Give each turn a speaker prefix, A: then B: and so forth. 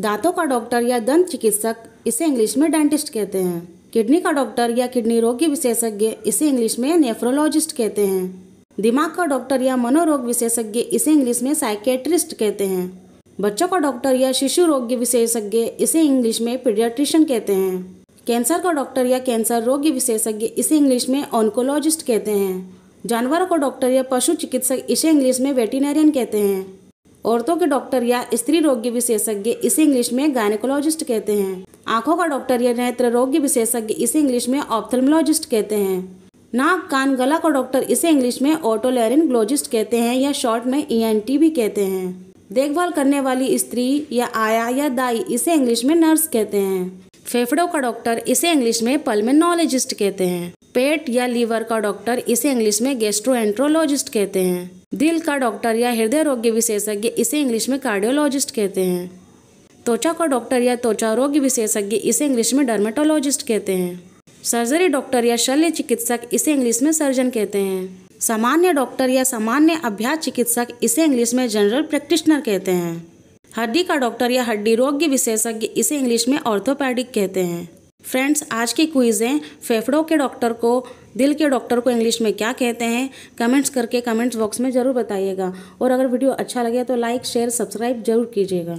A: दांतों का डॉक्टर या दंत चिकित्सक इसे इंग्लिश में डेंटिस्ट कहते हैं किडनी का डॉक्टर या किडनी रोग के विशेषज्ञ इसे इंग्लिश में नेफ्रोलॉजिस्ट कहते हैं दिमाग का डॉक्टर या मनोरोग विशेषज्ञ इसे इंग्लिश में साइकेट्रिस्ट कहते हैं बच्चों का डॉक्टर या शिशु रोग विशेषज्ञ इसे इंग्लिश में पीडियाट्रिशियन कहते हैं कैंसर का डॉक्टर या कैंसर रोग विशेषज्ञ इसे इंग्लिश में ऑनकोलॉजिस्ट कहते हैं जानवरों का डॉक्टर या पशु चिकित्सक इसे इंग्लिश में वेटिनेरियन कहते हैं औरतों के डॉक्टर या स्त्री रोग्य विशेषज्ञ इसे इंग्लिश में गायनेकोलॉजिस्ट कहते हैं आंखों का डॉक्टर या नेत्र रोग विशेषज्ञ इसे इंग्लिश में ऑप्थर्मोलॉजिस्ट कहते हैं नाक कान गला का डॉक्टर इसे इंग्लिश में ऑटोलेरिनग्लोजिस्ट कहते हैं या शॉर्ट में ई e भी कहते हैं देखभाल करने वाली स्त्री या आया या दाई इसे इंग्लिश में नर्स कहते हैं फेफड़ों का डॉक्टर इसे इंग्लिश में पल्मेनोलॉजिस्ट कहते हैं पेट या लीवर का डॉक्टर इसे इंग्लिश में गेस्ट्रो कहते हैं दिल का डॉक्टर या हृदय रोग विशेषज्ञ इसे इंग्लिश में कार्डियोलॉजिस्ट कहते हैं त्वचा का डॉक्टर या त्वचा रोग विशेषज्ञ इसे इंग्लिश में डर्मेटोलॉजिस्ट कहते हैं सर्जरी डॉक्टर या शल्य चिकित्सक इसे इंग्लिश में सर्जन कहते हैं सामान्य डॉक्टर या सामान्य अभ्यास चिकित्सक इसे इंग्लिश में जनरल प्रैक्टिशनर कहते हैं हड्डी का डॉक्टर या हड्डी रोग विशेषज्ञ इसे इंग्लिश में ऑर्थोपैडिक कहते हैं फ्रेंड्स आज की क्विज़ें फेफड़ों के डॉक्टर को दिल के डॉक्टर को इंग्लिश में क्या कहते हैं कमेंट्स करके कमेंट्स बॉक्स में ज़रूर बताइएगा और अगर वीडियो अच्छा लगे तो लाइक शेयर सब्सक्राइब जरूर कीजिएगा